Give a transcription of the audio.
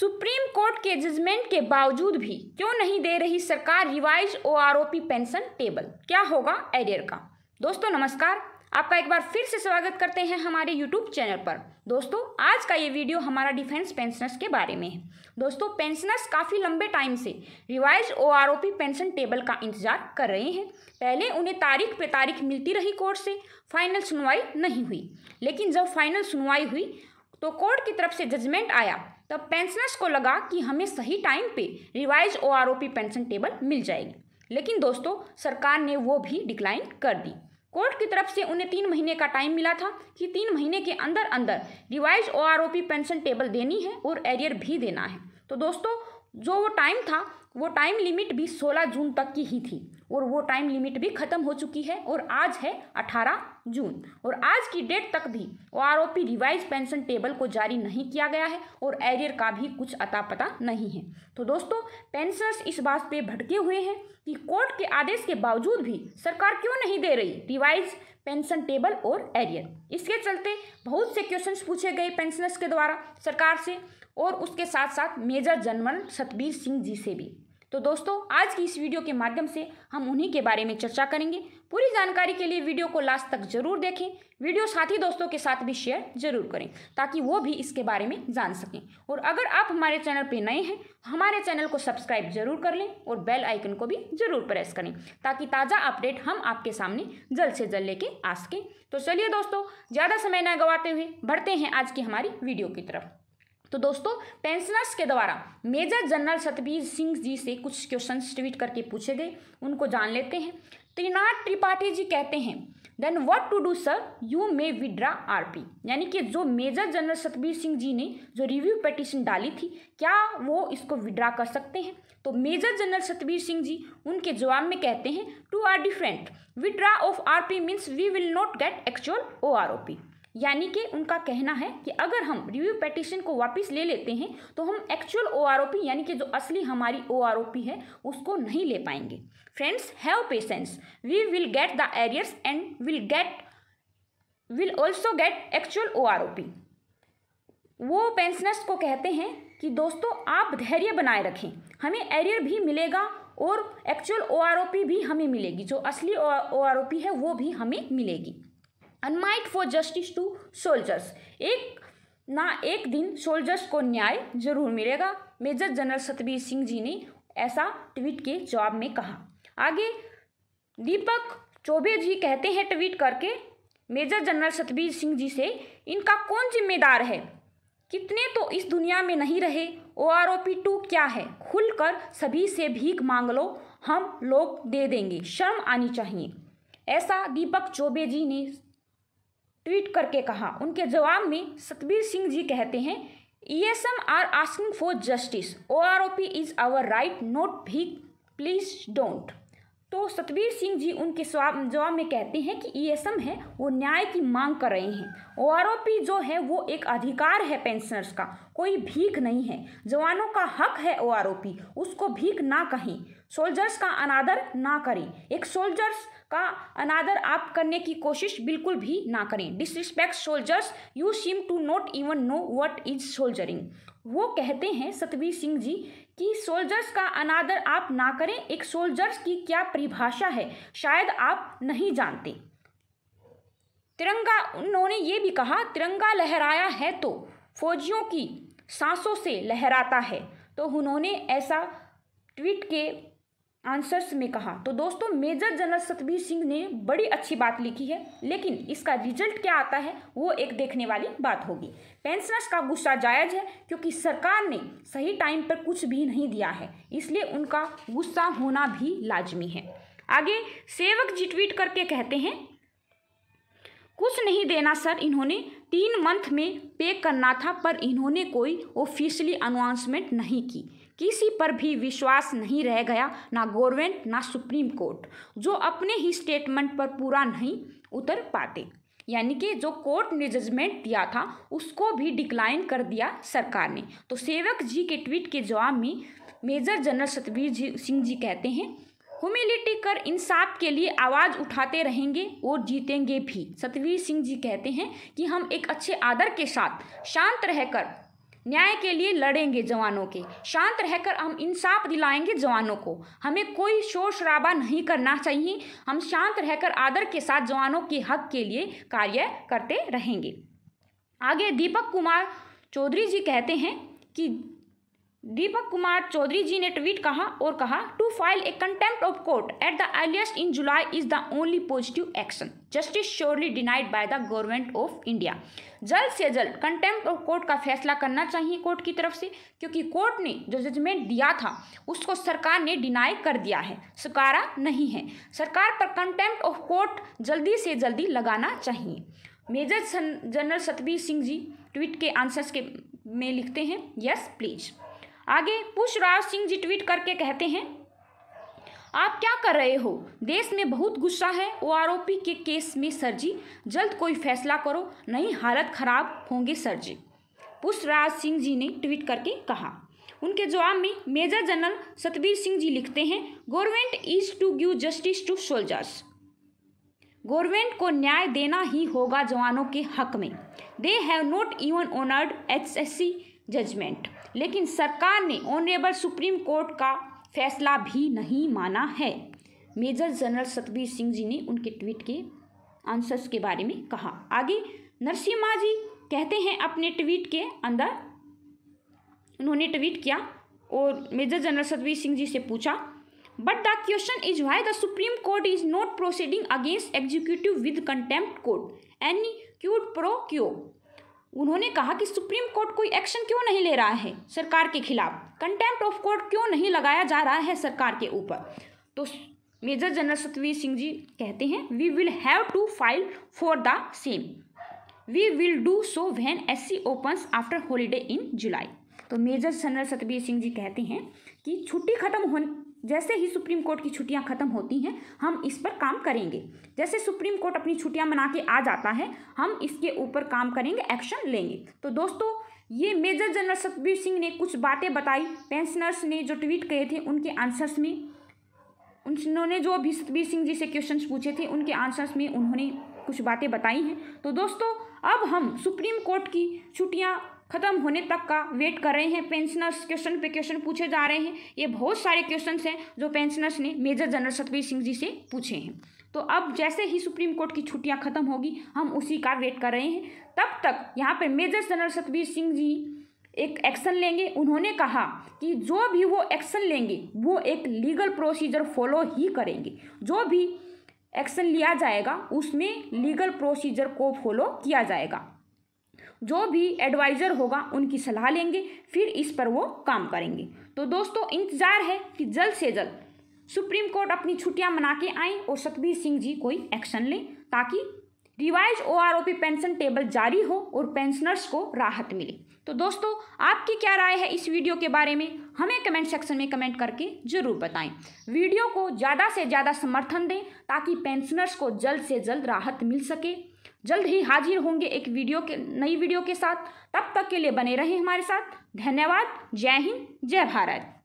supreme court के judgement के बावजूद भी क्यों नहीं दे रही सरकार revise O P pension table क्या होगा एरियर का दोस्तों नमस्कार आपका एक बार फिर से स्वागत करते हैं हमारे यूट्यूब चैनल पर दोस्तों आज का ये वीडियो हमारा डिफेंस पेंशनर्स के बारे में है दोस्तों पेंशनर्स काफ़ी लंबे टाइम से revise O R pension table का इंतजार कर रहे हैं पहले उन्हें तारीख पे तारीख मिलती रही कोर्ट से फाइनल सुनवाई नहीं हुई लेकिन जब फाइनल सुनवाई हुई तो कोर्ट की तरफ से जजमेंट आया तब पेंशनर्स को लगा कि हमें सही टाइम पे revise O R O P pension table मिल जाएगी लेकिन दोस्तों सरकार ने वो भी डिक्लाइन कर दी कोर्ट की तरफ से उन्हें तीन महीने का टाइम मिला था कि तीन महीने के अंदर अंदर revise O R O P pension table देनी है और एरियर भी देना है तो दोस्तों जो वो टाइम था वो टाइम लिमिट भी सोलह जून तक की ही थी और वो टाइम लिमिट भी ख़त्म हो चुकी है और आज है 18 जून और आज की डेट तक भी O R revise pension table को जारी नहीं किया गया है और एरियर का भी कुछ अता पता नहीं है तो दोस्तों पेंशनर्स इस बात पे भटके हुए हैं कि कोर्ट के आदेश के बावजूद भी सरकार क्यों नहीं दे रही रिवाइज पेंशन टेबल और एरियर इसके चलते बहुत से क्वेश्चन पूछे गए पेंशनर्स के द्वारा सरकार से और उसके साथ साथ मेजर जनरल सतबीर सिंह जी से भी तो दोस्तों आज की इस वीडियो के माध्यम से हम उन्हीं के बारे में चर्चा करेंगे पूरी जानकारी के लिए वीडियो को लास्ट तक जरूर देखें वीडियो साथी दोस्तों के साथ भी शेयर जरूर करें ताकि वो भी इसके बारे में जान सकें और अगर आप हमारे चैनल पर नए हैं तो हमारे चैनल को सब्सक्राइब जरूर कर लें और बेल आइकन को भी जरूर प्रेस करें ताकि ताज़ा अपडेट हम आपके सामने जल्द से जल्द लेके आ सकें तो चलिए दोस्तों ज़्यादा समय न गंवाते हुए बढ़ते हैं आज की हमारी वीडियो की तरफ तो दोस्तों पेंशनर्स के द्वारा मेजर जनरल सतबीर सिंह जी से कुछ क्वेश्चन ट्वीट करके पूछे गए उनको जान लेते हैं त्रिनाथ त्रिपाठी जी कहते हैं then what to do sir you may withdraw R P यानी कि जो मेजर जनरल सतबीर सिंह जी ने जो रिव्यू पटिशन डाली थी क्या वो इसको विड्रा कर सकते हैं तो मेजर जनरल सतबीर सिंह जी उनके जवाब में कहते हैं two are different withdraw of R P means we will not get actual O R O P यानी कि उनका कहना है कि अगर हम रिव्यू पेटिशन को वापस ले लेते हैं तो हम एक्चुअल ओ यानी कि जो असली हमारी ओ है उसको नहीं ले पाएंगे friends have patience we will get the arrears and will get will also get actual O वो पेंशनर्स को कहते हैं कि दोस्तों आप धैर्य बनाए रखें हमें एरियर भी मिलेगा और एक्चुअल ओ भी हमें मिलेगी जो असली ओ है वो भी हमें मिलेगी and might for justice to soldiers एक ना एक दिन सोल्जर्स को न्याय जरूर मिलेगा मेजर जनरल सतबीर सिंह जी ने ऐसा ट्वीट के जवाब में कहा आगे दीपक चौबे जी कहते हैं ट्वीट करके मेजर जनरल सतबीर सिंह जी से इनका कौन जिम्मेदार है कितने तो इस दुनिया में नहीं रहे O R O P two क्या है खुलकर सभी से भीख मांग लो हम लोग दे देंगे शर्म आनी चाहिए ऐसा दीपक चौबे जी ने ट्वीट करके कहा उनके जवाब में सतबीर सिंह जी कहते हैं E S M are asking for justice O R O P is our right note भी प्लीज़ डोंट तो सतबीर सिंह जी उनके जवाब में कहते हैं कि ईएसएम है वो न्याय की मांग कर रहे हैं ओआरओपी जो है वो एक अधिकार है पेंशनर्स का कोई भीख नहीं है जवानों का हक है ओआरओपी उसको भीख ना कहें सोल्जर्स का अनादर ना करें एक सोल्जर्स का अनादर आप करने की कोशिश बिल्कुल भी ना करें disrespect soldiers you seem to not even know what is soldiering वो कहते हैं सतवीर सिंह जी कि सोल्जर्स का अनादर आप ना करें एक सोल्जर्स की क्या परिभाषा है शायद आप नहीं जानते तिरंगा उन्होंने ये भी कहा तिरंगा लहराया है तो फौजियों की सांसों से लहराता है तो उन्होंने ऐसा ट्वीट के आंसर्स में कहा तो दोस्तों मेजर जनरल सतबीर सिंह ने बड़ी अच्छी बात लिखी है लेकिन इसका रिजल्ट क्या आता है वो एक देखने वाली बात होगी पेंशनर्स का गुस्सा जायज है क्योंकि सरकार ने सही टाइम पर कुछ भी नहीं दिया है इसलिए उनका गुस्सा होना भी लाजमी है आगे सेवक जी ट्वीट करके कहते हैं कुछ नहीं देना सर इन्होंने तीन मंथ में पे करना था पर इन्होंने कोई ऑफिशियली अनाउंसमेंट नहीं की किसी पर भी विश्वास नहीं रह गया ना गवर्नमेंट ना सुप्रीम कोर्ट जो अपने ही स्टेटमेंट पर पूरा नहीं उतर पाते यानी कि जो कोर्ट ने जजमेंट दिया था उसको भी डिक्लाइन कर दिया सरकार ने तो सेवक जी के ट्वीट के जवाब में मेजर जनरल सतबीर जी सिंह जी कहते हैं ह्यूमिलिटी कर इंसाफ के लिए आवाज़ उठाते रहेंगे और जीतेंगे भी सतवीर सिंह जी कहते हैं कि हम एक अच्छे आदर के साथ शांत रहकर न्याय के लिए लड़ेंगे जवानों के शांत रहकर हम इंसाफ दिलाएंगे जवानों को हमें कोई शोर शराबा नहीं करना चाहिए हम शांत रहकर आदर के साथ जवानों के हक के लिए कार्य करते रहेंगे आगे दीपक कुमार चौधरी जी कहते हैं कि दीपक कुमार चौधरी जी ने ट्वीट कहा और कहा to file a contempt of court at the earliest in July is the only positive action justice surely denied by the government of India जल्द से जल्द कंटेम्प्ट ऑफ कोर्ट का फैसला करना चाहिए कोर्ट की तरफ से क्योंकि कोर्ट ने जो जजमेंट दिया था उसको सरकार ने डिनाई कर दिया है स्वीकारा नहीं है सरकार पर कंटेम्प्ट ऑफ कोर्ट जल्दी से जल्दी लगाना चाहिए major general Satbir Singh ji tweet के आंसर्स के में लिखते हैं यस प्लीज़ आगे राज सिंह जी ट्वीट करके कहते हैं आप क्या कर रहे हो देश में बहुत गुस्सा है ओ आरोपी के केस में सर जी जल्द कोई फैसला करो नहीं हालत खराब होंगे सर जी पुषराज सिंह जी ने ट्वीट करके कहा उनके जवाब में मेजर जनरल सतबीर सिंह जी लिखते हैं government is to give justice to soldiers government को न्याय देना ही होगा जवानों के हक में they have not even honoured H S C judgement लेकिन सरकार ने ऑनरेबल सुप्रीम कोर्ट का फैसला भी नहीं माना है मेजर जनरल सतबीर सिंह जी ने उनके ट्वीट के आंसर्स के बारे में कहा आगे नरसिम्हा जी कहते हैं अपने ट्वीट के अंदर उन्होंने ट्वीट किया और मेजर जनरल सतबीर सिंह जी से पूछा but the question is why the supreme court is not proceeding against executive with contempt court any quid pro quo उन्होंने कहा कि सुप्रीम कोर्ट कोई एक्शन क्यों नहीं ले रहा है सरकार के खिलाफ कंटेम्प्ट ऑफ कोर्ट क्यों नहीं लगाया जा रहा है सरकार के ऊपर तो मेजर जनरल सतवीर सिंह जी कहते हैं we will have to file for the same we will do so when S C opens after holiday in July तो मेजर जनरल सतबीर सिंह जी कहते हैं कि छुट्टी खत्म हो जैसे ही सुप्रीम कोर्ट की छुट्टियां ख़त्म होती हैं हम इस पर काम करेंगे जैसे सुप्रीम कोर्ट अपनी छुट्टियां मना के आ जाता है हम इसके ऊपर काम करेंगे एक्शन लेंगे तो दोस्तों ये मेजर जनरल सतबीर सिंह ने कुछ बातें बताई पेंशनर्स ने जो ट्वीट किए थे उनके आंसर्स में उन्होंने जो भी सतबीर सिंह जी से क्वेश्चन पूछे थे उनके आंसर्स में उन्होंने कुछ बातें बताई हैं तो दोस्तों अब हम सुप्रीम कोर्ट की छुट्टियाँ खत्म होने तक का वेट कर रहे हैं पेंशनर्स क्वेश्चन पे क्वेश्चन पूछे जा रहे हैं ये बहुत सारे क्वेश्चन हैं जो पेंशनर्स ने मेजर जनरल सतबीर सिंह जी से पूछे हैं तो अब जैसे ही सुप्रीम कोर्ट की छुट्टियां खत्म होगी हम उसी का वेट कर रहे हैं तब तक यहाँ पर मेजर जनरल सतवीर सिंह जी एक एक्शन लेंगे उन्होंने कहा कि जो भी वो एक्शन लेंगे वो एक लीगल प्रोसीजर फॉलो ही करेंगे जो भी एक्शन लिया जाएगा उसमें लीगल प्रोसीजर को फॉलो किया जाएगा जो भी एडवाइज़र होगा उनकी सलाह लेंगे फिर इस पर वो काम करेंगे तो दोस्तों इंतज़ार है कि जल्द से जल्द सुप्रीम कोर्ट अपनी छुट्टियां मना के आएँ और सतबीर सिंह जी कोई एक्शन लें ताकि रिवाइज ओ पेंशन टेबल जारी हो और पेंशनर्स को राहत मिले तो दोस्तों आपकी क्या राय है इस वीडियो के बारे में हमें कमेंट सेक्शन में कमेंट करके ज़रूर बताएं वीडियो को ज़्यादा से ज़्यादा समर्थन दें ताकि पेंशनर्स को जल्द से जल्द राहत मिल सके जल्द ही हाजिर होंगे एक वीडियो के नई वीडियो के साथ तब तक के लिए बने रहें हमारे साथ धन्यवाद जय हिंद जय भारत